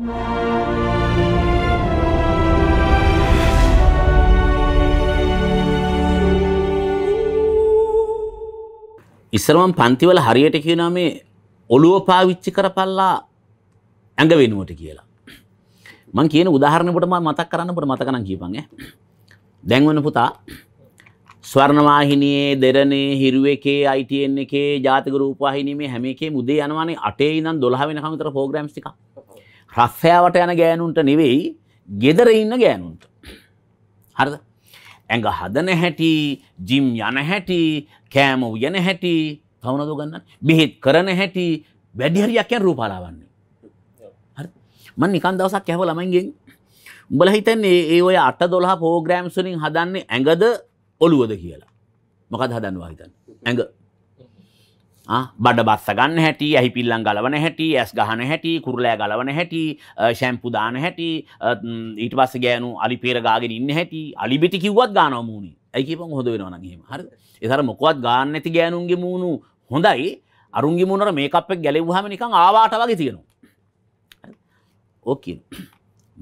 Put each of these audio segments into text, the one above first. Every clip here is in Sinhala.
ඉස්සරමන් පන්තිවල හරියට කියනා මේ ඔළුව පාවිච්චි කරපල්ලා ඇඟ වෙනුවට කියලා. මං කියන උදාහරණයකට මම මතක් කරන්න පොඩ මතක නම් කියපන් ඈ. දැන් වෙන පුතා ස්වර්ණවාහිනියේ දෙරණේ හිරුවකේ ITN එකේ ජාතික රූපවාහිනියේ හැම එකේම උදේ යනවානේ 8 ඉඳන් 12 වෙනකම් විතර ප්‍රෝග්‍රෑම්ස් ටිකක්. රස්සයාාවට යන ගෑනුන්ට නෙවෙයි ගෙදර ඉන්න ගෑනුන්ට. හරිද ඇඟ හදන හැටි ජිම් යන හැටි කෑම උයන හැටි කවුනද ගන්න බෙහෙත් කරන හැටි වැඩිහරියක්යන් රූපාලාවන්නේ. මන් නිකන් දවසක් කැව ළමයිගෙන් උඹල හිතන්නේ ඒ ඔය අට දොළහ පෝග්‍රෑම්ස්වලින් හදන්නේ ඇඟද ඔළුවද කියලා මොකද හදන්නවා හිතන්න ඇඟ බඩ බස්ස ගන්න හැටි ඇහි පිල්ලන් ගලවන හැටි ඇස් ගහන හැටි කුරලෑ ගලවන හැටි ශැම්පු දාන හැටි ඊට පස්ස ගෑනු අලි පේර ගාගෙන ඉන්න හැටි අලිබිටි කිව්වත් ගානව මූුණේ ඇයිකපන් හොද වෙනවා නගීම හරි එතර මොකවත් ගාන්න ඇති ගෑනුන්ගේ මූුණු හොඳයි අරුන්ගේ මුණට මේකප්ෙක් ගැලෙව්හම නිකං ආවාට වගේ තියෙනවා ඕක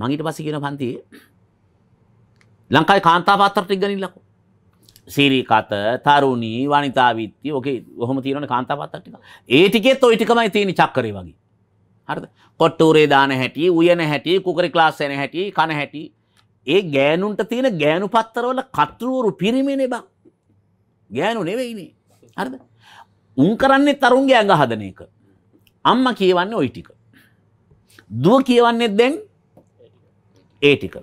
මගේට පස්ස කියන පන්තියේ ලංකායි කාන්තා පාත්තර ටික් ගනිල්ලකෝ සීරිකත තරුණී වනිතාවිත්ති ඕකේ ඔහොම තියෙනවනේ කාන්තාපත්තටික. ඒ ටිකෙත් ওই ටිකමයි තියෙන චක්කරේ වගේ. හරිද? කොට්ටූරේ දාන හැටි, උයන හැටි, කුකරි ක්ලාස් යන හැටි, කන හැටි. ඒ ගෑනුන්ට තියෙන ගෑනු පත්තරවල කතරුවරු පිරිමිනේ බං. ගෑනු නෙවෙයිනේ. හරිද? උන් කරන්නේ තරුන්ගේ ඇඟ හදන එක. අම්මා කියවන්නේ ওই ටික. දුව කියවන්නේ දැන් ඒ ටික.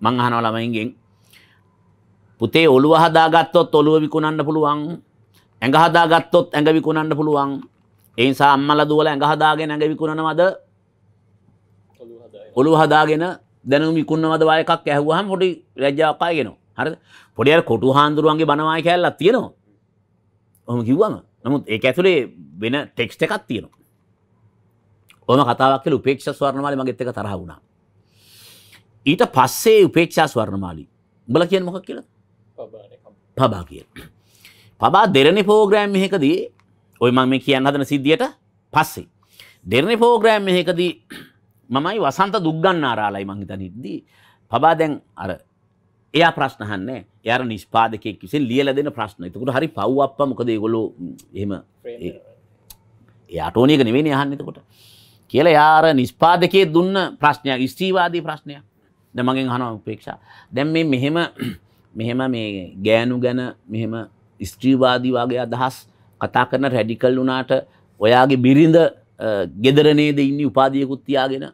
මං අහනවා ළමයින්ගෙන් පුතේ ඔළුව හදාගත්තොත් ඔළුව විකුණන්න පුළුවන්. ඇඟ හදාගත්තොත් ඇඟ විකුණන්න පුළුවන්. ඒ නිසා අම්මලා දුවලා ඇඟ හදාගෙන ඇඟ විකුණනවද? ඔළුව හදාගෙන දැනුම විකුණනවද වා එකක් ඇහුවාම පොඩි ලැජ්ජාවක් ආගෙනවා. හරිද? පොඩි අර කොටු හාන්දුරුවන්ගේ බනවායි කියලා තියෙනවා. ඔහොම කිව්වම. නමුත් ඒක ඇතුලේ වෙන ටෙක්ස්ට් එකක් තියෙනවා. ඔහොම කතාවක් කියලා උපේක්ෂා ස්වර්ණමාලි මගෙත් එක තරහ වුණා. ඊට පස්සේ උපේක්ෂා ස්වර්ණමාලි උඹලා කියන්නේ මොකක් කියලා? පබා කිය. පබා දෙරණ පෝග්‍රෑම් එකදී ඔය මං මේ කියන්න හදන සිද්ධියට පස්සේ. දෙරණ පෝග්‍රෑම් එකදී මමයි වසන්ත දුක්ගන්න ආරාලයි මංහිත නිද්දී පබා දැන් අර එයා ප්‍රශ්නහන්නේ යාර නිස්පාදකෙක් විසින් ලියලා දෙන ප්‍රශ්න. එතකොට හරි පව් අප්පා මොකද ඒගොල්ලෝ එහෙම එයාට ඕන එක නෙවෙයිනේ අහන්නේ එතකොට. කියලා යාර නිස්පාදකයේ දුන්න ප්‍රශ්නයක් ස්ත්‍රීවාදී ප්‍රශ්නයක්. දැන් මගෙන් අහනවා උපේක්ෂා. දැන් මේ මෙහෙම මෙහෙම මේ ගෑනු ගැන මෙහෙම ස්ත්‍රීවාදී වගේ අදහස් කතා කරන රැඩිකල් වුණාට ඔයාගේ බිරිඳ ගෙදර නේද ඉන්නේ උපාධියකුත් තියාගෙන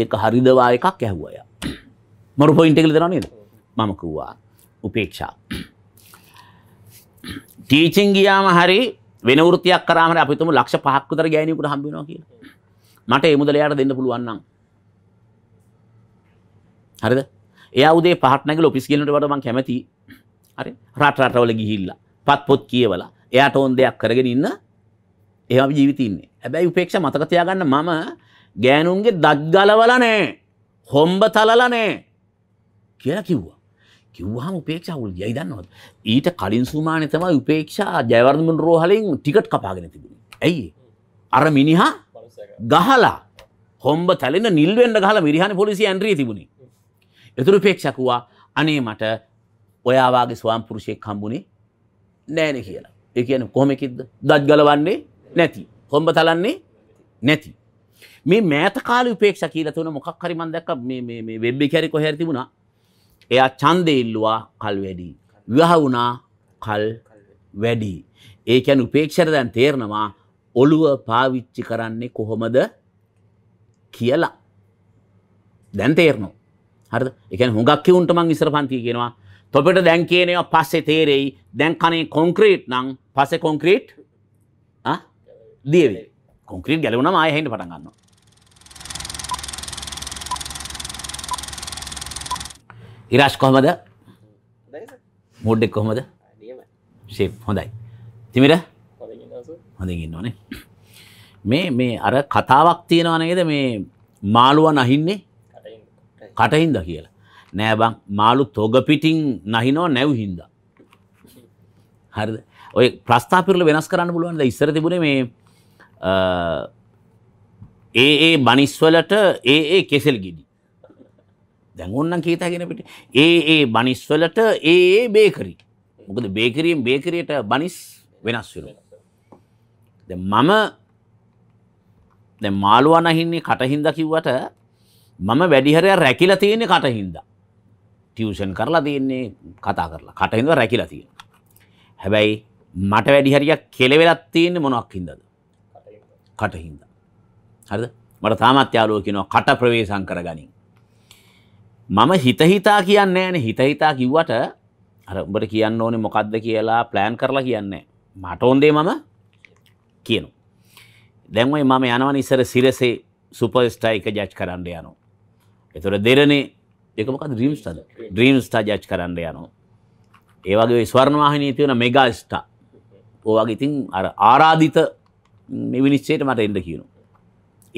ඒක හරිද වා එකක් ඇහුවා එයා මරු පොයින්ට් එකල දෙනව නේද මම කිව්වා උපේක්ෂා ටීචින් ගියාම හරි වෙන වෘත්තියක් කරාම හරි අපි තුමු ලක්ෂ 5ක් විතර ගෑණියෙකුට හම්බ වෙනවා කියලා මට ඒ මුදල එයාට දෙන්න පුළුවන් නම් හරිද එයා උදේ පහට නැගිලා ඔෆිස් ගියනට වඩා මම කැමති හරි රට රටවල ගිහිල්ලා පත් පොත් කියවලා එයාට ඕන දෙයක් කරගෙන ඉන්න එහෙම ජීවිතේ ඉන්නේ හැබැයි උපේක්ෂා මතක තියාගන්න මම ගෑනුන්ගේ දත් ගලවලා නැහැ හොම්බ තලලා නැහැ කියලා කිව්වා කිව්වහම උපේක්ෂා උල් යයි දන්නවද ඊට කලින් සුමානේ තමයි උපේක්ෂා ජයවර්ධන රෝහලෙන් ටිකට් කපාගෙන තිබුණේ ඇයි අර මිනිහා ගහලා හොම්බ තැලෙන නිල් වෙන්න ගහලා මිරිහානේ පොලිසිය ඇන්ට්‍රිය තිබුණේ එතුරු පේක්ෂකුවා අනේ මට ඔයාවාගේ ස්වාම් පුරුෂයෙක් හම්බුණේ නෑන කියලා ඒ කියන කොහොමකිද දත් ගලවන්නේ නැති කොම්බ තලන්නේ නැති මේ මෑත කාල උපේක්ෂ කියලා තුන මොකක් හරි මන් දැක්ක මේ මේ මේ වෙබ් එකේ හරි කොහේ හරි තිබුණා එයා ඡන්දේ ඉල්ලුවා කල් වැඩි විවාහ වුණා කල් වැඩි ඒ කියන්නේ උපේක්ෂර දැන් තේරෙනවා ඔළුව පාවිච්චි කරන්නේ කොහොමද කියලා දැන් තේරෙනවා හරිද? ඒ කියන්නේ හුඟක් කියුන්ට මං ඉස්සර පන්තිය කියනවා. තොපෙට දැන් කියනවා පස්සේ තේරෙයි. දැන් කනේ කොන්ක්‍රීට් නම් පස්සේ කොන්ක්‍රීට් ආ දියවි. කොන්ක්‍රීට් ගැලවුනම ආයෙ හැින්න පටන් ගන්නවා. ඉරාජ් කොහමද? මූඩ් එක කොහමද? ෂේප් හොඳයි. තිමිර? හොඳින් ඉන්නවනේ. මේ මේ අර කතාවක් තියෙනවා නේද මේ මාළුවා නහින්නේ කටහින්ද කියලා. නෑ බං මාළු තොග පිටින් නැහිනව නැව් හින්දා. හරිද? ඔය ප්‍රස්ථාපිරල වෙනස් කරන්න පුළුවන්. දැන් ඉස්සර තිබුණේ මේ ඒ ඒ බනිස් වලට ඒ ඒ කෙසෙල් ගිඩි. දැන් ඕන්නම් කීතගෙන පිට. ඒ ඒ බනිස් වලට ඒ ඒ බේකරි. මොකද බේකරියෙන් බේකරියට බනිස් වෙනස් වෙනවා. දැන් මම දැන් මාළුවා නැහින්නේ කටින්ද කිව්වට මම වැඩිහරය රැකිලා තියෙන්නේ කටහින්දා. ටියුෂන් කරලා තියෙන්නේ කතා කරලා. කටහින්ද රැකිලා තියෙනවා. හැබැයි මට වැඩිහරියක් කෙලවෙලක් තියෙන්නේ මොනක් හින්දාද? කටහින්දා. හරිද? මට තාමත් යාළුවෝ කියනවා කට ප්‍රවේශම් කරගනින්. මම හිත හිතා කියන්නේ නැහැ හිත හිතා කිව්වට අර උඹට කියන්න ඕනේ මොකද්ද කියලා ප්ලෑන් කරලා කියන්නේ මට ඕන දේ මම කියනවා. දැන් ওই මම යනවනේ ඉස්සර සිරසේ සුපර්ස්ටා එක ජජ් කරන්න යනවා. එතොට දෙරනේ එකමකද ්‍රීම්ස්ටද ්‍රීම්ස්ටා ජච් කරන්න යනවා. ඒවගේ ස්වර්ණවාහිනී තියන මෙගස්ටා ඕවගේ ඉතින් අර ආරාධිත විනිශ්චයට මට එන්ඩ කියනු.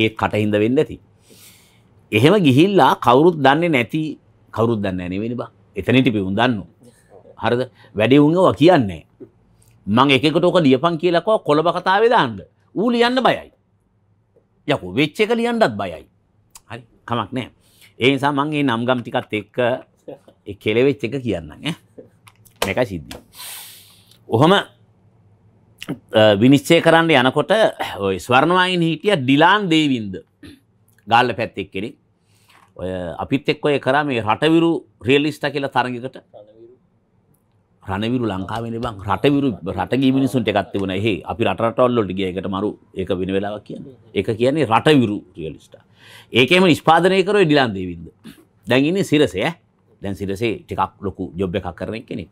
ඒ කටහින්ද වෙන්න ඇති. එහෙම ගිහිල්ලා කවුරුත් දන්නේ නැති කවරුත් දන්න ඇනවෙනි බා එතනට පිවුන් දන්න. හරද වැඩි උන්වා කියන්නේ. මං එකකට ඕක ලියපන් කියලකෝ කොළඹ කතාවේ දාන්න ඌ ලියන්න බයයි. යකු වෙච්ච එක ලියන්නත් බයයි. හරි කමක් නෑ. ඒ නිසා මං ඒ නම්ගම් ටිකත් එක්ක කෙලෙවෙච් එක කියන්න මේක සිද්ධි. ඔහොම විනිශ්චය කරන්න යනකොට ඔය ස්වර්ණවායින් හිටිය ඩිලාන් දේවින්ද ගාල්ල පැත්තෙක් කෙනෙක් ඔය අපිත් එක්ක ඔය කරා මේ රටවිරු රියලිස්ටා කියලා තරගයකට රණවිරු ලංකාවෙන බං රටවිරු රටගේ මිනිසුන්ට එකක් තිබුණා එහේ අපි රට රටවල් වලට ගිය එකට මරු ඒක වෙන වෙලාවක් කියන්නේ ඒක කියන්නේ රටවිරු රියලිස්ටා ඒකම නිස්පාදනය කරෝ ඩිලාන් දේවින්ද දැන්ඉන්නේ සිරසය දැන් සිරසේ ටිකක් ලොකු ජොබ් එකක් කරන කෙනෙ.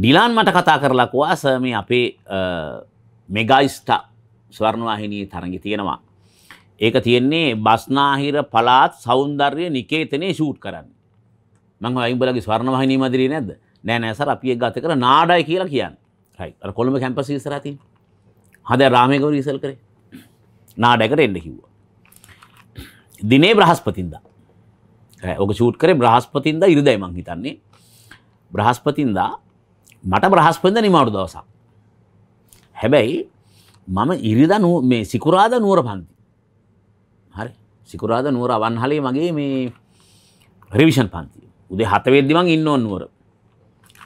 ඩිලාන් මට කතා කරලකවා සම අපේ මෙගයිස්ටා ස්වර්ණවාහිනී තරගි තියෙනවා. ඒක තියෙන්නේ බස්නාහිර පලාත් සෞන්දර්ය නිකේතනය ෂූට් කරන්න මං අයිබලගේ ස්වර්ණවාහිනී මදිරී නැද නෑ නෑසර අපිය ගත කර නාඩයි කියලා කියන්න රයි කොළඹ කැම්පසි සරතින් හද රාමයකවර ඉසල් කරේ නාඩැකට එන්න කිව්වා දිනේ බ්‍රහස්පතින්ද ඕක ෂූට් කරේ බ්‍රහස්පතින්ද ඉරිදයි මං හිතන්නේ බ්‍රහස්පතින්දා මට බ්‍රහස්පතින්ද නිමාඩු දවසක් හැබැයි මම ඉරිදා මේ සිකුරාද නුවර පන්ති හරි සිකුරාද නුවර අවන්හලේ මගේ මේ රිවිෂන් පන්ති උදේ හත වෙද්දි මං ඉන්න ඕන නුවර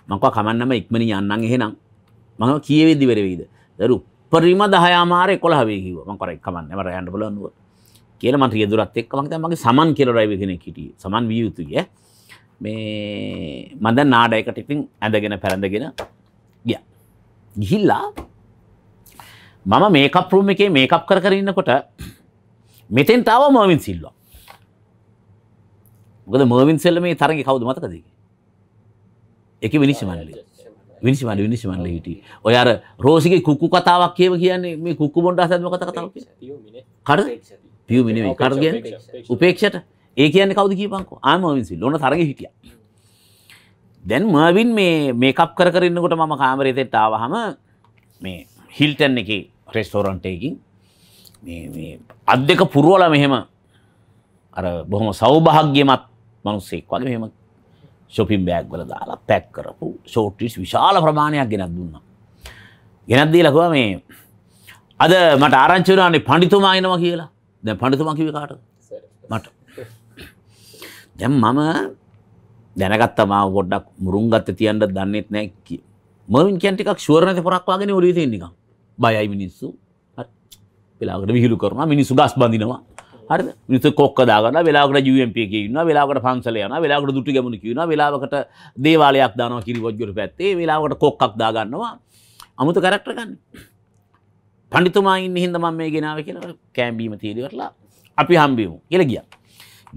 මං කව කමන්නම ඉක්මනින් යන්නම් එහෙනම් මම කීයේ වෙද්දි වෙරෙයිද දරු උපරිම 10 ආමාර 11 වේ කිව්වා මං කරා කමන්නේ මට යන්න බලන්න නුවර කියල මන් රියදුරත් එක් මක් මගේ සමන් කෙලරයිව කෙනෙක් හිටිය සමන් විය යුතුය මේ මඳ නාඩයකට ඉතින් ඇඳගෙන පැරඳගෙන ගිය ගිහිල්ලා මම මේකප් රූම් එකේ මේකප් කර කරන්නකොට මෙතෙන් තාව මර්වින් සිල්වා ගොද මර්වින් සෙල්ල මේ තරග කවුද මතකද එක විනිසි මනලි විනිසි මන විනිසි මනල හිටිය ඔය අර රෝසිගේ කුක්කු කතාවක් කියව කියන්නේ මේ කුක්කු බොන්ඩ අසත්ම කත කතාව කර පියුමි නෙවෙයි. කාටද කියන්නේ? උපේක්ෂට. ඒ කියන්නේ කවුද කියපන්කෝ? ආ මර්වින් සිල්. ඕන තරගේ හිටියා. දැන් මර්වින් මේ මේකප් කර කර ඉන්නකොට මම කාමරේ තෙට්ට ආවහම මේ හිල්ටන් එකේ රෙස්ටෝරන්ට් එකකින් මේ මේ අත් දෙක පුරවලා මෙහෙම අර බොහොම සෞභාග්‍යමත් මිනිස්සෙක් වගේ මෙහෙම ෂොපින් බෑග් වල දාලා පැක් කරපු ෂෝට්ටිස් විශාල ප්‍රමාණයක් ගෙනත් දුන්නා. ගෙනත් දීලා කිව්වා මේ අද මට ආරංචි වුණානේ පඬිතුමා එනවා කියලා. දැ පඩිතුමා කිව කාට මට දැම් මම දැනගත්තමා ගොඩක් මුරුන්ගත්ත තියන්ට දන්නෙත් නැක්කි මවින් කැටිකක් ශුවරණත පොරක්වාගෙන ඔලේ නික බයයි මිනිස්සු පෙලාකට විහිලු කරන මිනිසු ගස් බඳනවා හරි මිනිස කොක්කදාගන්න වෙලාකට ජුවම්ප කියන්න වෙලාකට පන්සල යන වෙලාකට දුටි ගැමුණ කියන වෙලාවකට දේවාලයක් දානවා කිරිවොජ්ජුර පැත්තේ වෙලාවට කොක්කක් දාගන්නවා අමුතු කරක්ටරගන්න පඩිතුමායින් හින්දම මේ ගෙනාව කියලා කෑම්බීම තීරවරලා අපි හම්බිමු කියල ගිය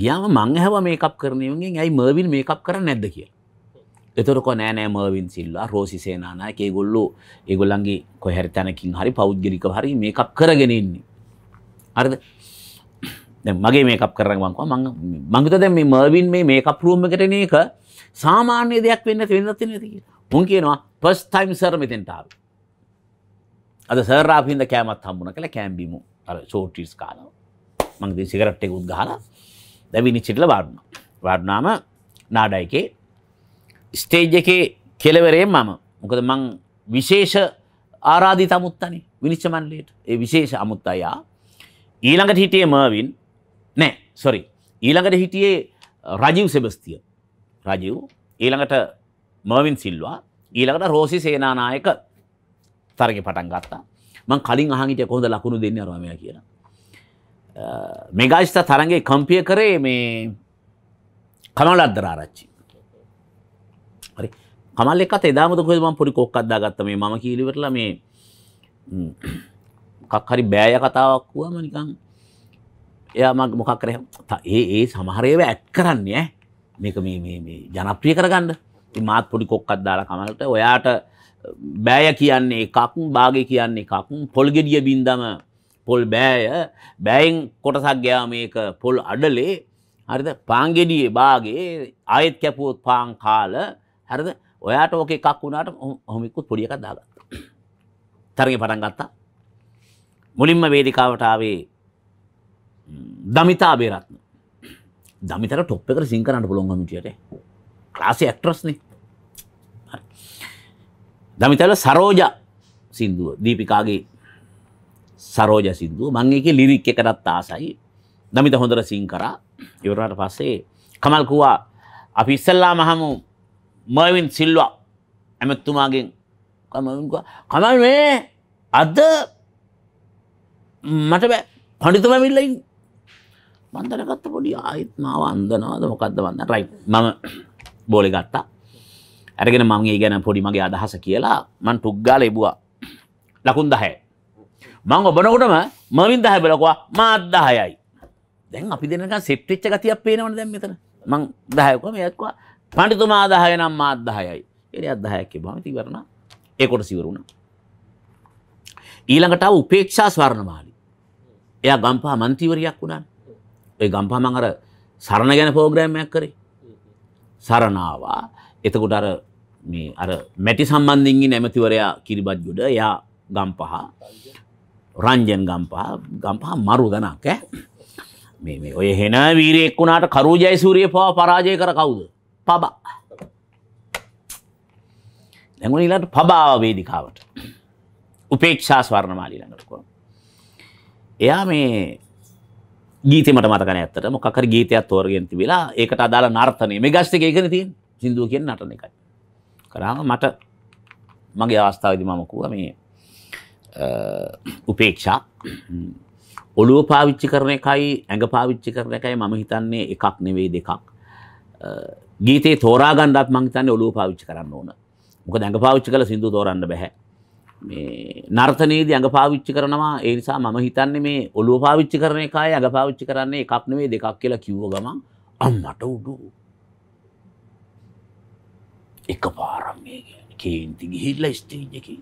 ගියාම මං හැව මේකක් කරනයුගේ ඇයි මර්විල් මේකක් කර නැද්ද කිය එතරක නෑනෑ මර්වින් සිල්ලා රෝසි සේනානා ඒගොල්ලු ඒගොල්ලන්ගේ කොහැර තැනකින් හරි පෞද්ගලික හරි මේකක් කරගෙනන්නේ අරද මගේ මේකක් කරනවංකවා මංගත දැ මේ මර්වින් මේ මේකක් රූමකටන එක සාමාන්‍ය දෙයක් වෙන්න වෙන්නත් නැති උන් කියනවා පස් ටයිම් සර් මෙතෙන්ටාව අද සරාපින්ද කෑමත් හම්බුණ කළ කෑම්බිමු අර සෝටිස් කාලාව මංති සිකරට්ටෙක උද්ගාලා දැවිනි චිටල වාඩුණ වාඩනාම නාඩයිකේ ස්ටේජ් එකේ කෙලවරේ මම මොකද මං විශේෂ ආරාධි තමුත්තනි විනිච්ච මන්ලේට ඒ විශේෂ අමුත් අයා ඊළඟට හිටියේ මර්වින් නෑ සොරි ඊළඟට හිටියේ රජීව් සෙබස්තිය රජීව් ඊළඟට මර්වින් සිල්වා ඊළඟට රෝසි සේනානායක තරග පටන් ගත්තා මං කලින් අහගිට කොහොඳ ලකුණු දෙන්න රමය කියන මෙගාස්ත තරගේ කම්පිය කරේ මේ කමල් අද්දරාරච්චි හරි කමල් එකත් එදාමත කොහෙද මම පොඩි කොක්ක් අද්දා ගත්තා මේ මම කීලිවටලා මේ මොකක් හරි බෑය කතාවක් වුවම නිකන් එයා මම මොකක් කරේ ඒ ඒ සමහර ඒවා ඇඩ් කරන්නේ ඈ මේක මේ මේ මේ ජනප්‍රිය කරගන්න ඉතින් මාත් පොඩි කොක්ක් අද්දාලා කමල්ට ඔයාට බෑය කියන්නේ එකක් බාග කියන්නේ එකක් පොල් ගෙඩිය බින්දම පොල් බෑය බෑයින් කොටසක් ගෑ මේක පොල් අඩලේ හරිද පාංගෙඩියේ බාගේ ආයෙත් කැපුවොත් පාන් කාල හරිද ඔයාට ඕක එකක් වුණාට හොමිකුත් පොඩි එකක් දාගත්තා. තරගේ පටන් ගත්තා. මුලින්ම වේදිකාවට ආවේ දමිතා බේරත්න. දමිතට ටොප් එකට සිං කරන්න පුළුවන් ගමිටියට. ක්ලාසේ ඇක්ට්‍රස්නේ. හරි. දමිතල සරෝජ සින්දුව දීපිකාගේ සරෝජ සින්දුව මං එකේ ලිරික් එකටත් ආසයි දමිත හොඳට සිං කරා ඉවරාට පස්සේ කමල් කුවා අපි ඉස්සල්ලාම අහමු මර්වින් සිල්වා ඇමතුමාගෙන් කමල් කමල් මේ අද මට බෑ පඬිතුම මිල්ලයි මන්දරගත්ත පොඩි ආයෙත් මාව අන්දනවාද මොකද්ද වන්න රයිට් මම බෝලේ ගත්තා ඇරගෙන මං ඒ ගැන පොඩි මගේ අදහස කියලා මන් ටුක්ගාල එබවා ලකුන් දහැ. මං ඔබනකොටම මවින් දහ බලකවා මාත්දාහයයි. දැන් අපි දෙනක සෙප්ටිච්ච ගතියක් පේනවන දැම් මෙතන මං දහයකම යත්වා පණිතුමා අදහය නම් මාත්දාහයයි එරි අදහයක් බමති වරණ ඒකොට සිවරුණ. ඊළඟට උපේක්ෂා ස්වර්ණමාලි. එය ගම්පා මන්තිවරයක් වුණන් ඒ ගම්පා මං අර සරණ ගැන පෝග්‍රෑම්මයක් කරේ. සරණවා එතකොට අර මේ අර මැටි සම්බන්ධින්ගේ නැමතිවරයා කිරිබත්ගොඩ එයා ගම්පහ රංජන් ගම්පහ ගම්පහ මරු දනක් මේ මේ ඔය හෙන වීරයෙක් වුණාට කරු ජයසූරිය පවා පරාජය කර කවුද පබා දැඟුණ ඊළඟට පබාව වේදිකාවට උපේක්ෂා ස්වර්ණමාලී ළඟට කොහොම එයා මේ ගීතේ මට මතක නැහැ ඇත්තට මොකක් හරි ගීතයක් තෝරගෙන තිබිලා ඒකට අදාළ නර්තනය මේ ගස්ට් එකේ ඒකනේ තියෙන්නේ සින්දුව කියන නටන එකයි. කරාම මට මගේ අවස්ථාවේදී මම කිව්වා මේ උපේක්ෂා ඔළුව පාවිච්චි කරන එකයි ඇඟ පාවිච්චි කරන එකයි මම හිතන්නේ එකක් නෙවෙයි දෙකක්. ගීතේ තෝරා ගන්නත් මම හිතන්නේ ඔළුව පාවිච්චි කරන්න ඕන. මොකද ඇඟ පාවිච්චි කරලා සින්දුව තෝරන්න බෑ. මේ නර්තනයේදී ඇඟ පාවිච්චි කරනවා ඒ නිසා මම හිතන්නේ මේ ඔළුව පාවිච්චි කරන එකයි ඇඟ පාවිච්චි කරන්නේ එකක් නෙවෙයි දෙකක් කියලා කිව්ව ගමන් අම්මට උඩු එක පාරම් කේන්ති ගිහිල්ල ස්ටේජකින්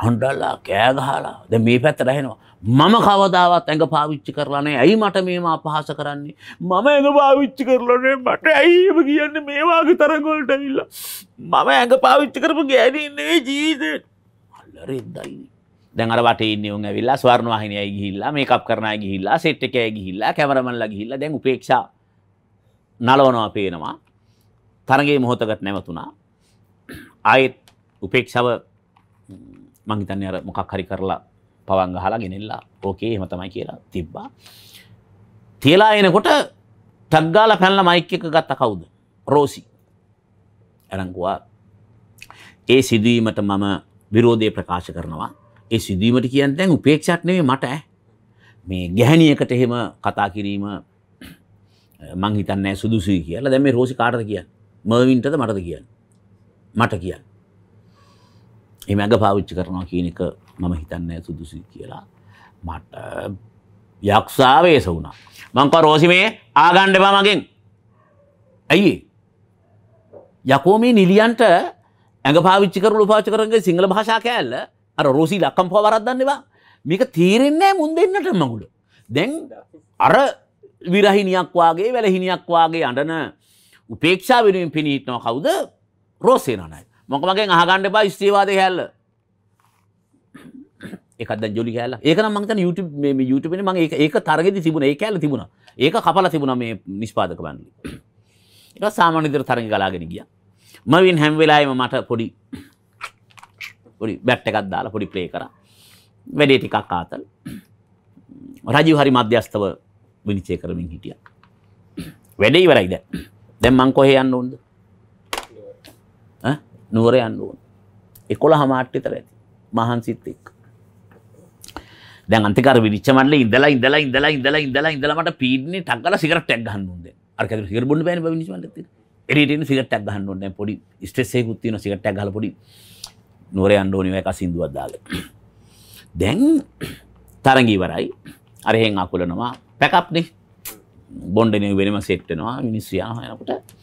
අන්ඩල්ලා කෑගහලා ද මේ පැත්ත රැහෙනවා මම කවදාවත් ඇඟ පාවිච්චි කරලානේ ඇයි මට මේම අපහස කරන්නේ මම ඇඟ පාවිච්චි කරලනේ මට ඇයිම කියන්න මේවාගේ තරගොල්ට ඉල්ල මම ඇඟ පාවිච්චි කරපු ගැනන්නේ ජීත අල්ලරෙදයි දැඟර වටේන්නේ උන් ඇවිල්ලා ස්වර්ණවාහිනය ගිහිල්ලා මේ කප් කරන ගිහිල්ලා සෙට් එකය ගිහිල්ලා කැමරමල්ලා ගිහිල්ලා දැන් උපේක්ෂා නලවනවා පේනවා තරගේ මොහොතකට නැවතුනා ආයෙත් උපේක්ෂාව මං හිතන්නේ අර මොකක් හරි කරලා පවන් ගහලා ගෙනෙල්ලා ඕකේ එහෙම තමයි කියලා තිබ්බා තියලා එනකොට ටක් ගාලා පැනලා මයික් එක ගත්ත කවුද රෝසි අරංගුවා ඒ සිදුවීමට මම විරෝධය ප්‍රකාශ කරනවා ඒ සිදුවීමට කියන්නේ දැන් උපේක්ෂාවක් නෙමෙයි මට මේ ගැහණියකට එහෙම කතා කිරීම මං හිතන්නේ සුදුසුයි කියලා දැන් මේ රෝසි කාටද කියන්නේ මර්වින්ටද මටද කියන්න මට කියන්න එමැඟ පාවිච්චි කරනවා කියනක මම හිතන්නෑ සුදුසි කියලා මට යක්ෂාවේස වුණා මංක රෝසිමේ ආගණ්ඩපා මගෙන් ඇයි යකෝ මේ නිලියන්ට ඇඟ පාවිච්චි කරු පාච කරගේ සිංහල භාෂා කෑල්ල අර රෝසි ලක්කම් පෝ වරද්දන්නවා මේක තීරෙන්නේ මුන් දෙන්නට මගුල දැන් අර විරහිනියක් වගේ වැලහිනියක් වගේ අඩන උපේක්ෂා වෙනුවෙන් පිණිහිටනව කවුද රෝසේනනයි මොක මගේ අහගණ්ඩ බා ස්ත්‍රේවාද හැල්ල එකද ජොලි කෑල ඒක නම් මංතන යුටපෙන මගේ ඒක තරගෙදි තිබුණ ඒ කෑල තිබුණ ඒක කපල තිබුණ මේ නිස්පාදක බන්නේ එක සාමානිතර තරග කලාගෙන ගිය මවින් හැම්වෙලායම මට පොඩි පොඩි බැට්ට එකත් දාලා පොඩි ප්‍රේ කර වැඩේ ටිකක් ආතල් රජු හරි මධ්‍යස්ථව විනිචය කරමින් හිටිය වැඩේ ඉවරයිද දැන් මං කොහේ යන්න ඕනද? ඈ නුවර යන්න ඕන. 11 මාට් විතර ඇති. මහන්සිත් එක්ක. දැන් අන්තිකාර විරිච්ච මණ්ඩලේ ඉඳලා ඉඳලා ඉඳලා ඉඳලා ඉඳලා ඉඳලා මට පීඩනේ ටක්කලා සිගරට් එකක් ගහන්න ඕන දැන්. අර කැදේ සිගරට් බොන්න බෑනේ බවිනිච්ච මණ්ඩලෙත් තියෙන. එළියට එන්න සිගරට් එකක් ගහන්න ඕන දැන් පොඩි ස්ට්‍රෙස් එකකුත් තියෙනවා සිගරට් එකක් ගහලා පොඩි නුවර යන්න ඕනේ ඔය කසින්දුවක් දාලා. දැන් තරඟ ඉවරයි. අර එහෙන් අකුලනවා. පැකප්නේ. බොන්ඩන වෙනම සෙට්ටනවා මිනිස්්‍රයාහයනකට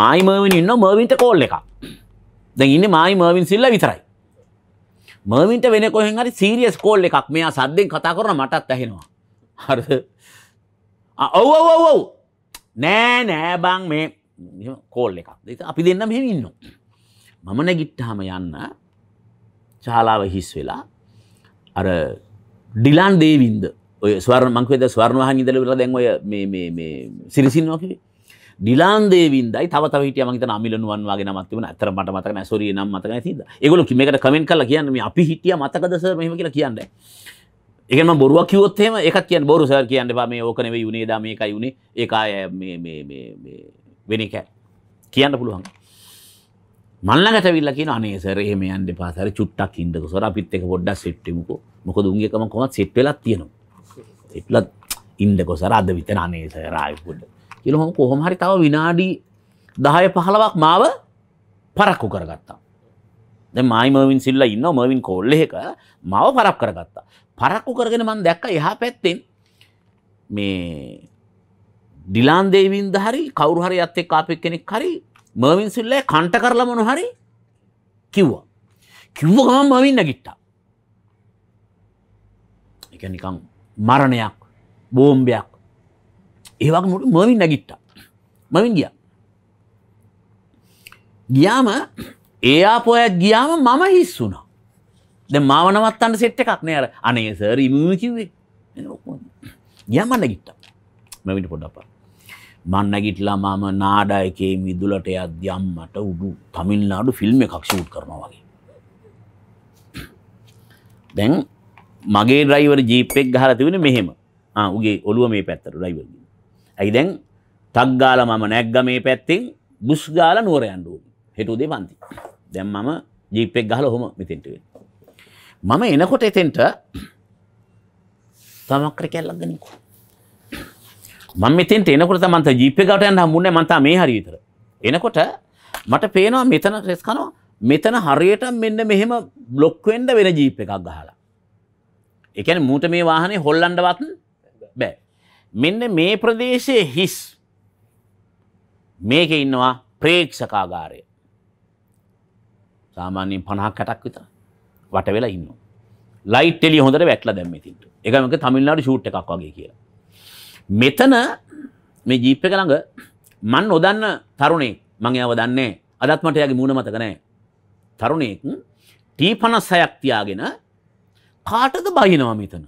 මයි මර්වින් ඉන්න මර්වින්ට කෝල් එක ද ඉන්න මයි මර්වින් සිල්ල විතරයි මර්වින්ට වෙන කොහෙන් හරි සීරියස් කෝල් එකක් මෙයා සද්දෙන් කතා කරන මටත් ඇහෙනවා හර ඔව ඔව් නෑ නෑ බං මේ කෝල් එකක් දෙ අපි දෙන්න මෙහෙම ඉන්න මමන ගිට්ටහම යන්න චාලාව හිස් වෙලා අර ඩිලාන් දේවින්ද ඔය ස්වර්ණ මං කියද ස්වර්ණවාහන ඉඳලා විතර දැන් ඔය මේ මේ මේ සිරිසින්නවා කිව්වේ. ඩිලාන් දේවින්දයි තව තව හිටියා මං හිතන අමිලනුවන් වගේ නමක් තිබුණා. අතර මට මතක නැහැ. සෝරි නම් මතක නැහැ තියෙද. ඒගොල්ලෝ මේකට කමෙන්ට් කරලා කියන්නේ මේ අපි හිටියා මතකද සර් මෙහෙම කියලා කියන්නේ. ඒක මම බොරුවක් කිව්වොත් එහෙම ඒකත් කියන්නේ බොරු සර් කියන්න එපා මේ ඕක නෙවෙයි උනේ දා මේකයි උනේ. ඒක ආය මේ මේ මේ මේ වෙන එක කියන්න පුළුවන්. මල්ලඟට විල්ලා කියන අනේ සර් එහෙම යන්න එපා සර් චුට්ටක් ඉන්නකෝ සර් අපිත් එක පොඩ්ඩක් සෙට් වෙමුකෝ. මොකද උන්ගේ කම කොහොමද සෙට් වෙලා තියෙනවා. එටලත් ඉන්ඩකොසර අද විතන අනේ සයරායකුට කියලොහොම කොහොම හරි තව විනාඩි දහය පහලවක් මාව පරක්කු කරගත්තා. මයිමවින් සිල්ල ඉන්න මවින් කොල්ල එක මව පරක් කරගත්තා. පරක්කු කරගෙන මන් දැක්ක එහා පැත්තෙන් මේ ඩිලාන් දේවින් දහරි කවරුහරි ඇත්තේ කාපෙක් කෙනෙක් හරි මවින් සිල්ලෑ කණ්ට කරලා මොන හරි කිව්වා. කිව්ව ගම මවින්න ගිට්ටා. එක නිකං මරණයක් බෝම්බයක් ඒවක් මුට මවින් නැගිට්ට මවින් ගිය ගියාම ඒආපොයත් ගියාම මම හිස් වුණා ද මාවනවත්තන්න සෙට්ට එකක් නෑර අනේ සර ඉමම කිවේ යම නැගිට්ට මවිට පොඩ්ඩ අපා මන්නගිටලා මම නාඩයකේ මිදුලට අධ්‍යම්මට උඩු තමිල්නාඩු ෆිල්ම් එකක් ෂූට් කරනවා වගේ දැන් මගේ ඩ්‍රයිවර් ජීපෙක් ගහලා තිබුණේ මෙහෙම. ආ උගේ ඔළුව මේ පැත්තට ඩ්‍රයිවර්ගේ. ඇයි දැන් ටක් ගාලා මම නැග්ග මේ පැත්තෙන් බුස් ගාලා නුවර යන්න ඕනේ. හෙට උදේ පන්ති. දැන් මම ජීප් එක ගහලා ඔහොම මෙතෙන්ට මම එනකොට එතෙන්ට තමක්කර කැල්ලක් ගනිකෝ. මම මෙතෙන්ට එනකොට තමන්ත ජීප් එකකට යන්න හම්බුනේ මං තා මේ හරිය විතර. එනකොට මට පේනවා මෙතන රෙස් කරනවා මෙතන හරියට මෙන්න මෙහෙම බ්ලොක් වෙන්න වෙන ජීප් එකක් ගහලා. එකැන මූට මේ වාහනේ හොල්ලන්ඩවත් බෑ. මෙන්න මේ ප්‍රදේශයේ හිස් මේක ඉන්නවා ප්‍රේක්ෂකාගාරය. සාමාන්‍යෙන් පණහක් කටක් විතර වට වෙලා ඉන්න. ලයිටෙලි හොඳට වැටල දැම්මතිට එකමක තමිල්නාට ෂූට් එකක් වගේ කියලා. මෙතන මේ ජීප්ප එක ළඟ මන් නොදන්න තරුණේ මං යව දන්නේ අදත්මට යගේ මූුණ මතකනෑ තරුණයෙක් ටී පනස් සයක් තියාගෙන කාටද බහිනවා මෙතන.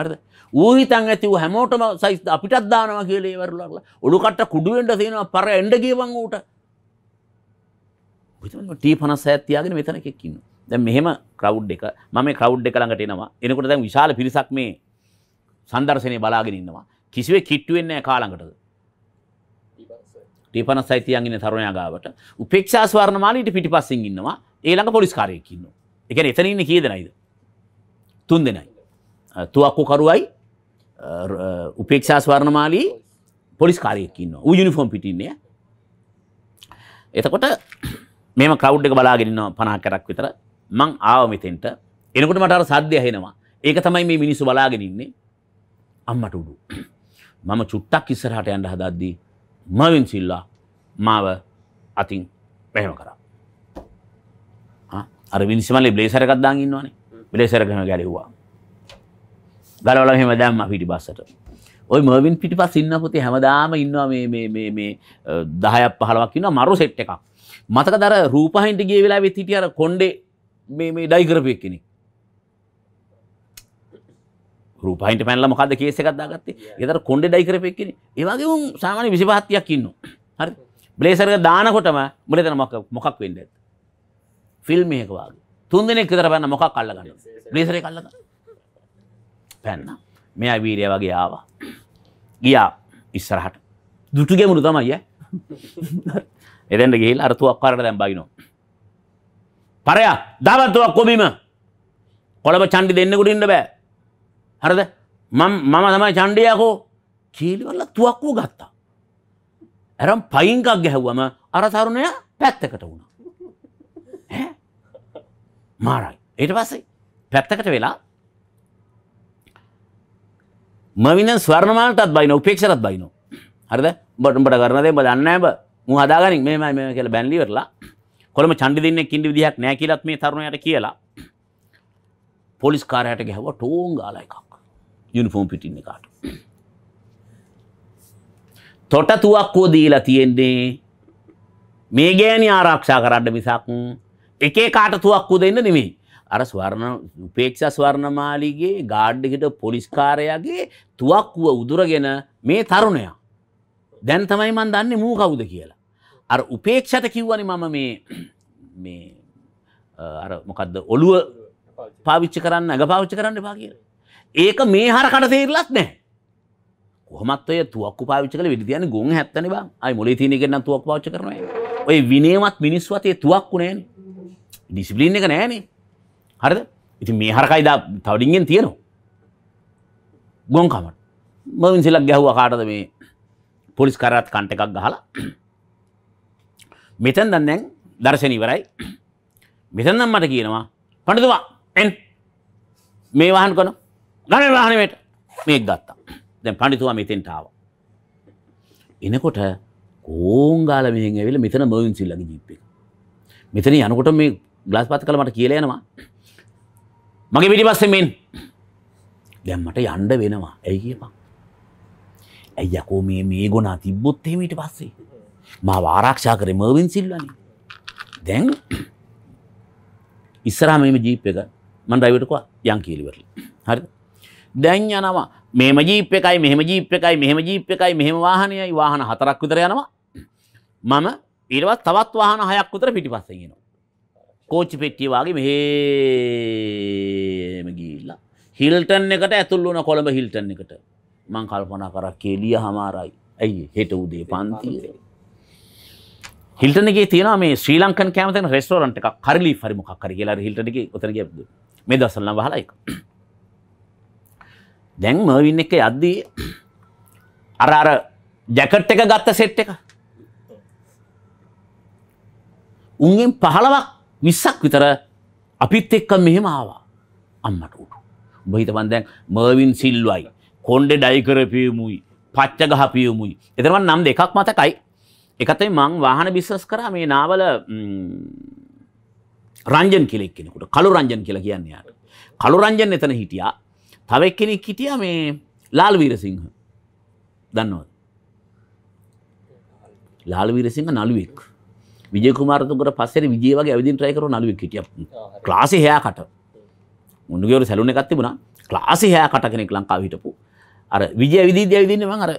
හරිද? ඌහිතන් ඇති වූ හැමෝටම සයිස් අපිටත් දානවා කියලා ඒවරුලා කරලා ඔලු කට්ට කුඩු වෙන්න තියෙනවා පර එන්න ගියවන් ඌට. ඌහිතන් ටී 56ක් තියාගෙන මෙතන එකෙක් ඉන්නවා. දැන් මෙහෙම ක්‍රවුඩ් එක මම මේ ක්‍රවුඩ් එක ළඟට එනවා. එනකොට දැන් විශාල පිරිසක් මේ සම්දර්ශනය බලාගෙන ඉන්නවා. කිසිවෙක් කිට්ටු වෙන්නේ නැහැ කාලඟටද. ටී 56ක් තියාගෙන ඉන්න තරුණයා ගාවට උපේක්ෂා ස්වර්ණමාලීට පිටිපස්සෙන් ඉන්නවා. ඊළඟ පොලිස් කාර්යයක් ඉන්නවා. එකන එතන ඉන්න කිය දෙනයිද තුන් දෙනයි තුවක්කෝකරුවයි උපේක්ෂා ස්වර්ණමාලී පොලිස් කාරයකින්න ූ යුනිෆෝම් පිටින්නේ එතකොට මෙම කවුඩ් එක බලාගෙනන්න පනා කරක් විතර මං ආව මෙතෙන්ට එනකට මටර සද්‍ය හෙනවා ඒක තමයි මේ මිනිස්සු බලාගෙනන්නේ අම්මට උඩු මම චුට්ටක් ඉස්සරහට යන්ඩ හදද්දී මවින් සිල්ලා මාව අතින් පැහම කරා අර මිනිස්සුමලේ බ්ලේසර් එකක් දාන් ඉන්නවනේ. බ්ලේසර් එකම ගැලෙව්වා. ගලවලා මෙහෙම දැම්මා පිටිපස්සට. ওই මර්වින් පිටිපස්ස ඉන්න පුතේ හැමදාම ඉන්නවා මේ මේ මේ මේ 10ක් 15ක් ඉන්නවා මරු සෙට් එකක්. මතකද අර රූපහින්ට ගිය වෙලාවෙත් හිටිය අර කොණ්ඩේ මේ මේ ඩයි කරපු කෙනෙක්. රූපහින්ට පැනලා මොකද්ද කේස් එකක් දාගත්තේ. ඒතර කොණ්ඩේ ඩයි කරපු කෙනෙක්. ඒ වගේ උන් සාමාන්‍ය 25 30ක් ඉන්නවා. හරි. බ්ලේසර් එක දානකොටම මුලදන මොකක් මොකක් වෙන්නේ ඇත්ද? ෆිල්ම් එකවාගේ තුන්දනෙක් විතර පැන්න මොකක් කල්ලගන්න ලේසර කල්ලග පැන්න මෙයා වීරය වගේ ආවා ගියා ඉස්සරහට දුටු ගැමුණු තමයිය එදැට ගෙල් අරතුවක් කරට දැම් බයිනෝ පරයා දවත්තුවක් කොබීම කොළඹ චන්ඩි දෙන්නෙකුට ඉන්න බෑ හරද මම තමයි චන්්ඩියකෝ කීලිවල්ල තුවක් වූ ගත්තා ඇරම් පයින්කක් ගැහැව්වම අරතරුණය පැත්තකට වුණා මාරයි. ඊට පස්සේ පැත්තකට වෙලා මවිනන් ස්වර්ණමාලටත් බයින උපේක්ෂරත් බයිනෝ. හරිද? උඹට උඹට කරන දේ උඹ දන්නේ නැහැ බ. මම හදාගනින් මෙහෙමයි මෙහෙම කියලා බැන්ලි ඉවරලා කොළඹ චණ්ඩි දෙන්නෙක් ඉන්න විදිහක් නැහැ කියලාත් මේ තරුණයාට කියලා පොලිස් කාරයට ගැහව ටෝන් ගාල එකක් යුනිෆෝම් පිටින්න එකට. තොට තුවක්කෝ දීලා තියෙන්නේ මේ ගෑණි ආරක්ෂා කරන්න මිසක් එකේ කාට තුවක්කු දෙන්න නෙමෙයි. අර ස්වර්ණ උපේක්ෂා ස්වර්ණමාලිගේ ගාඩ් එකට පොලිස්කාරයාගේ තුවක්කුව උදුරගෙන මේ තරුණයා. දැන් තමයි මන් දන්නේ මූ කවුද කියලා. අර උපේක්ෂට කිව්වනේ මම මේ මේ අර මොකද්ද ඔළුව පාවිච්චි කරන්න නැග පාවිච්චි කරන්න එපා කියලා. ඒක මේ හරකට තේරිලත් නැහැ. කොහොමත් ඔය තුවක්කු පාවිච්චි කළේ වෙඩි තියන්නේ ගොන් හැත්තනේ බං. ආයි මොලේ තියෙන එකෙන් නම් තුවක්කු පාවිච්චි කරනවා. ඔය විනේවත් මිනිස්සු අතේ තුවක්කු නැහැනේ. ඩිසිපලින් එක නෑනේ හරිද ඉති මේ හරකයිදා තවඩින්ගෙන් තියෙනවා ගොන්කමට මවින් සිලක් ගැහුව කාටද මේ පොලිස් කරත් කන්ට එකක් ගහලා මෙතැන් දන්නැන් දර්ශන ඉවරයි මෙතැන්නම් මට කියනවා පඩතුවා එන් මේ වහන් කන ගණ වාහනවට මේක් ගත්තා දැන් පඩිතුවා මෙතෙන්ටාව එනකොට කෝංගාල මෙහෙන් ඇවිල මෙතන මවින් සිල්ලගේ ජීප්පේ මෙතන යනකොට මේ ග්ලාස් පත් කළ මට කියලා යනවා මගේ පිටිපස්සෙන් මෙන් දැන් මට යන්න වෙනවා ඇයි කියපන් ඇයි යකෝ මේ මේ ගුණ තිබ්බොත් එහෙම ඊට පස්සේ මාව ආරක්ෂා කරේ මර්වින් සිල්වානි දැන් ඉස්සරහා මේම ජීප් එක මම ඩ්‍රයිවර්ට කිව්වා යන් කියලා ඉවරලා හරිද දැන් යනවා මෙහෙම ජීප් එකයි මෙහෙම ජීප් එකයි මෙහෙම ජීප් එකයි මෙහෙම වාහනයයි වාහන හතරක් විතර යනවා මම ඊට පස්සේ තවත් වාහන හයක් විතර පිටිපස්සෙන් එනවා කෝච්චි පෙට්ටිය වගේ මෙහෙම ගිහිල්ලා හිල්ටන් එකට ඇතුල් වුණ කොළඹ හිල්ටන් එකට මං කල්පනා කරා කෙලිය හමාරයි. ඇයි හෙට උදේ පන්තියේ. හිල්ටන් එකේ තියෙනවා මේ ශ්‍රී ලංකන් කැම තියෙන රෙස්ටෝරන්ට් එකක් කරලි පරිම මොකක් හරි කියලා හිල්ටන් එකේ උතන ගියපද. මේ දවස්වල නම් වහලා එක. දැන් මර්වින් එක යද්දී අර අර ජැකට් එක ගත්ත සෙට් එක. උන්ගෙන් 15ක් විස්සක් විතර අපිත් එක්ක මෙහෙම ආවා අම්මට උඩු. උඹ හිතපන් දැන් මර්වින් සිල්වයි කොණ්ඩේ ඩයි කරපියමුයි පච්ච ගහපියමුයි. එතනම නම් දෙකක් මතකයි. එක තමයි මං වාහන බිස්නස් කරා මේ නාවල රංජන් කියලා එක්කෙනෙකුට. කළු රංජන් කියලා කියන්නේ යාට. කළු රංජන් එතන හිටියා. තව එක්කෙනෙක් හිටියා මේ ලාල් වීරසිංහ. දන්නවද? ලාල් වීරසිංහ නළුවෙක්. විජකුමාරතුකට පස්සෙ විජේ වගේ ඇවිදින් ට්‍රයි කරන නළුවෙක් හිටිය ක්ලාසි හයාකට මුන්නුගේවරු සැලුන එකක් තිබුණා ක්ලාසි හයාකට කෙනෙක් ලංකාව හිටපු අර විජය විදීදී ඇවිදින්න මං අර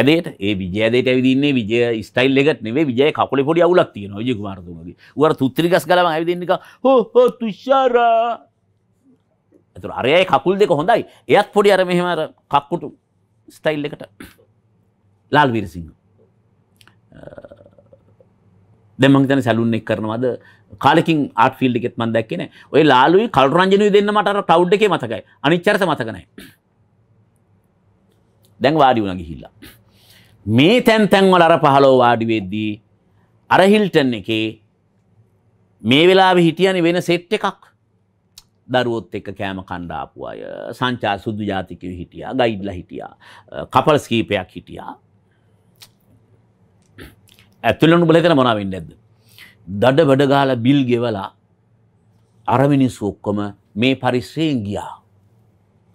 ඇදේට ඒ විජයදේට ඇවිදින්නේ විජය ස්ටයිල් එකට නෙවෙයි විජය කකුලේ පොඩි අවුලක් තියෙනවා විජය කුමාරතුමගේ. උවර තුත්‍රිගස් ගලවන් ඇවිදින්න එක හෝ හෝ තුෂාරා. ඒතර අරයයි කකුල් දෙක හොඳයි. එයත් පොඩි අර මෙහෙම අර කක්කුටු ස්ටයිල් එකට. ලාල් වීරසිංහ. දැන් මං හිතන්නේ සැලුන් එක කරනවද කාලෙකින් ආට් ෆීල්ඩ් එකෙත් මං දැක්කේ නෑ. ඔය ලාලුයි කල්රංජනුයි දෙන්න මට අර ක්ලවුඩ් එකේ මතකයි. අනිත් චරිත මතක නෑ. දැන් වාඩි වුණා ගිහිල්ලා. මේ තැන් තැන් වල අර 15 වාඩි වෙද්දී අර හිල්ටන් එකේ මේ වෙලාවේ හිටියනේ වෙන සෙට් එකක්. දරුවොත් එක්ක කෑම කණ්ඩාපු අය, සංචාර සුදු ජාතිකයෝ හිටියා, ගයිඩ්ලා හිටියා, කපල්ස් කීපයක් හිටියා. ඇතුලනු බලතන මොනාවෙන්න ඇද. දඩ වැඩගාල බිල් ගෙවලා අරමිනිස් ඔක්කොම මේ පරිස්සයෙන් ගියා.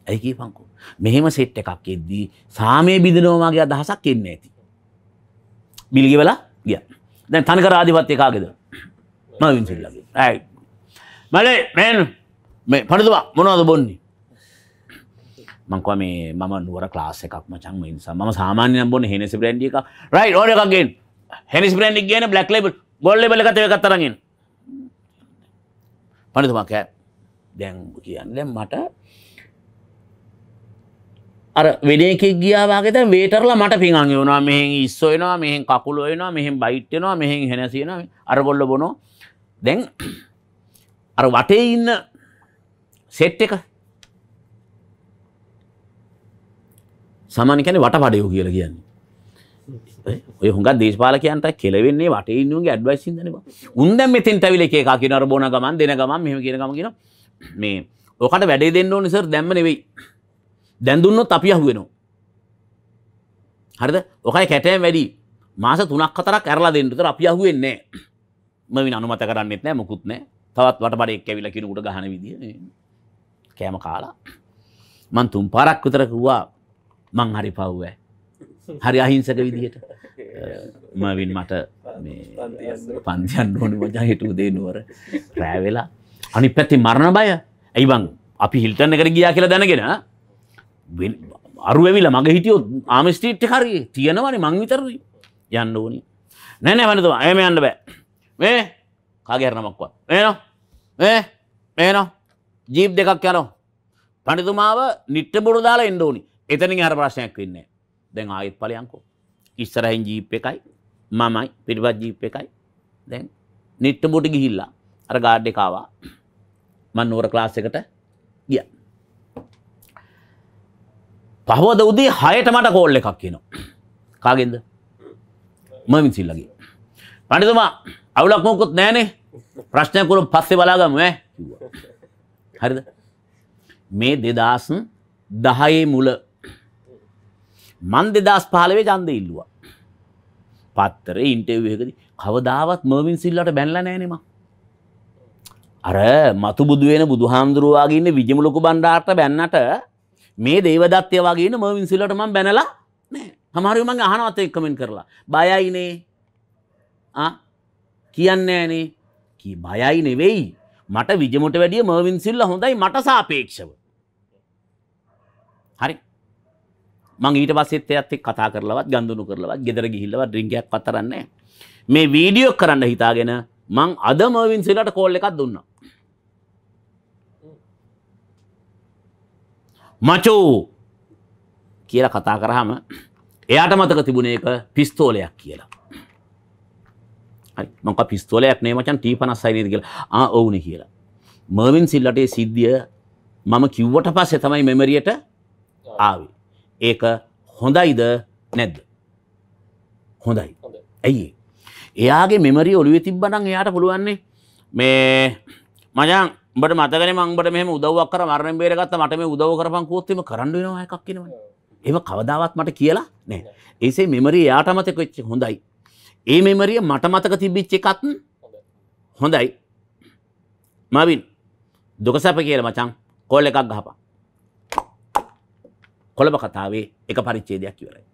ඇයිකී පංකු මෙහෙම සෙට් එකක් එද්දී සාමය බිඳනෝමගේ අදහසක් එන්න ඇති. බිල්ගෙවලා ගිය දැන් තනක රාධිපත් එකාගෙද මවිසිල්ලගේ ඇයි මලේ මෙන් මේ පනතුවා මොනවද බොන්නේ මංකව මේ මම නුවර ලාස එකක් මචන් නිසා ම සාමාන්‍ය බොන්න හෙනෙසි ප්‍රන්ඩිය එක රයි ඕඩ එකක්ගෙන් හැනිස් බ්‍රන්ඩ් කියන බ්ලැක් ලේබල් ගොල්ඩ් ලේබල් එකත් ඒකත් අරගෙන පඬිතුමා කෑ දැන් කියන්නේ මට අර වෙනේකෙක් ගියා වගේ දැන් වේටර්ලා මට පිඟන් එවනවා මෙහෙන් ඉස්ස වෙනවා මෙහෙන් කකුල වෙනවා මෙහෙන් බයිට් වෙනවා මෙහෙන් හෙනස වෙනවා අර ගොල්ල බොනෝ දැන් අර වටේ ඉන්න සෙට් එක සාමාන්‍ය කියන්නේ වටපඩයෝ කියලා කියන්නේ ඔය හොඟ දේශපාලකයන්ට කෙලවෙන්නේ වට ඉන්නුවගේ ඇඩ්වයිසිදනවා උන්දැම් මෙතින් තැවිල එකේ කිනර බෝන ගමන් දෙන ගමන් මෙම කියෙන ගම කියෙන මේ ඕකට වැඩේ දෙන්න නිසර දැම්ම නෙවෙයි දැන්දුන්නොත් අපි අහුවෙනවා හරිද ඕකයි කැටෑම් වැඩි මාස තුනක් කතරක් ඇරලා දෙන්නතර අපි අහුවෙන්නේ මවින අනුමත කරන්නෙත් නෑ මොකුත් නෑ තවත් වට බඩ එක් ඇවිල කිනකුට ගහන විදිිය කෑම කාලා මන් තුම් පාරක් විතර කිව්වා මං හරි පව්වෑ හරි අහිංසක විදිහට මවින් මට පන්තියන් ඕන මචා හිටු දේනුවර රෑවෙලා අනි පැති මරණ බය ඇයිබං අපි හිල්ටන්න කර ගියා කියලා දැනගෙන අරුවවිල මග හිටියෝ ආමස්ටීට් හරි තියෙනවන මං විතරී යන්න ඕනි නැනෑ වනතු ඇම යන්න බෑ මේ කාගේරනමක්වා ඒනො ඒ ඒනො ජීප් දෙකක් යනෝ පනිතුමාව නිට්ට බොඩු දාලා එන්ඩෝනි එතනින් හර ප්‍රශ්නයක් වෙන්නේ දැන් ආයෙත් ඵලයන්කෝ ඉස්සරහින් ජීප් එකයි මමයි පිටපත් ජීප් එකයි දැන් නිට්ටඹුට ගිහිල්ලා අර ගාඩ් එක ආවා මම නුවර ක්ලාස් එකට ගියා පහවද උදේ 6ට මට කෝල් එකක් එනවා කාගෙන්ද මමින් සිල්ලගේ පඬිතුමා අවුලක් මොකුත් නැහනේ ප්‍රශ්නයක් වුණොත් පස්සේ බලාගමු ඈ කිව්වා හරිද මේ 2010 මුල මන් දෙදස් පාලවේ චන්ද ඉල්ලවා. පත්තර ඉන්ටවකද කවදාවත් මර්මින් සිල්ලට බැන්ල නෑනෙම. අර මතු බුදුවෙන බුදුහාමුදුරුවවාගේන්න විජමලොකු බණ්ඩාර්ට බැන්නට මේ දේවදත්ය වගේන මර්මින් සිල්ලට මං බැනලා නෑ හමරුමගේ අහනවත එක්කමෙන් කරලා බයයිනේ කියන්න ඇනේ කිය බයයි නෙවෙයි මට විජමට වැඩිය මර්වින් සිල්ල හොඳයි මට සාපේක්ෂව හරි මං ඊට පස්සෙත් එයත් එක්ක කතා කරලවත් ගඳුණු කරලවත් ගෙදර ගිහිල්ලවත් ඩ්‍රින්ක් එකක් අතරන්නේ මේ වීඩියෝ කරන්න හිතාගෙන මං අද මර්වින් සිල්ලාට කෝල් එකක් දුන්නා මචෝ කියලා කතා කරාම එයාට මතක තිබුණේ එක පිස්තෝලයක් කියලා මක පිස්තෝලයක් නේ මචන් ටී පනස් සයිරිද කියලා ආ ඔවුන කියලා මර්වින් සිල්ලටේ සිද්ධිය මම කිව්වට පස්සේ තමයි මෙමරියට ආවේ ඒක හොඳයිද නැද්ද හොඳයි ඇයි එයාගේ මෙමරි ඔලුව තිබ්බනම් එයාට පුළුවන්නේ මේ මජන් බට මතකන මංබට මෙම උදවක් කර මරණ බේරගත්ත මට මේ උදව කරපන් කෝත්තම කරන්නවා එකක් කියෙනවා එම කවදාවත් මට කියලා නෑ ඒසේ මෙමරී යාට මතකච්ච හොඳයි ඒ මෙමරිය මට මතක තිබිච්ච එකත් හොඳයි මවින් දුක සැප කියල මචං කොල්ල එකක් ගහපා කොළඹ කතාවේ එක පරිච්ඡේදයක් ඉවරයි.